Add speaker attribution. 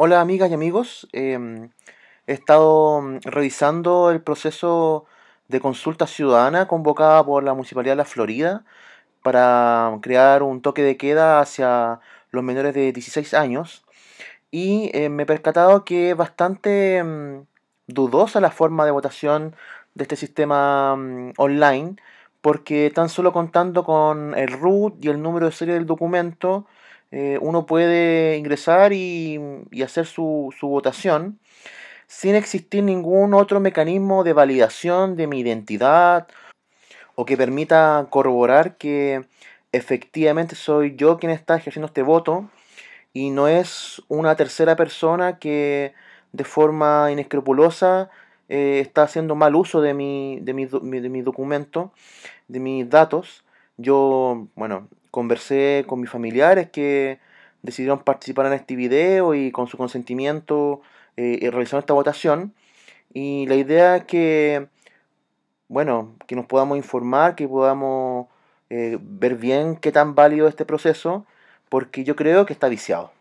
Speaker 1: Hola amigas y amigos, em, he estado mm, revisando el proceso de consulta ciudadana convocada por la Municipalidad de la Florida para crear un toque de queda hacia los menores de 16 años y eh, me he percatado que es bastante mm, dudosa la forma de votación de este sistema mm, online porque tan solo contando con el root y el número de serie del documento eh, uno puede ingresar y, hacer su, votación sin existir ningún otro mecanismo de validación de mi identidad o que permita corroborar que efectivamente soy yo quien está ejerciendo este voto y no es una tercera persona que de forma inescrupulosa eh, está haciendo mal uso de mi documento, de mis datos. Yo, bueno, conversé con mis familiares que decidieron participar en este video y con su consentimiento eh, realizaron esta votación. Y la idea es que, bueno, que nos podamos informar, que podamos eh, ver bien qué tan válido es este proceso, porque yo creo que está viciado.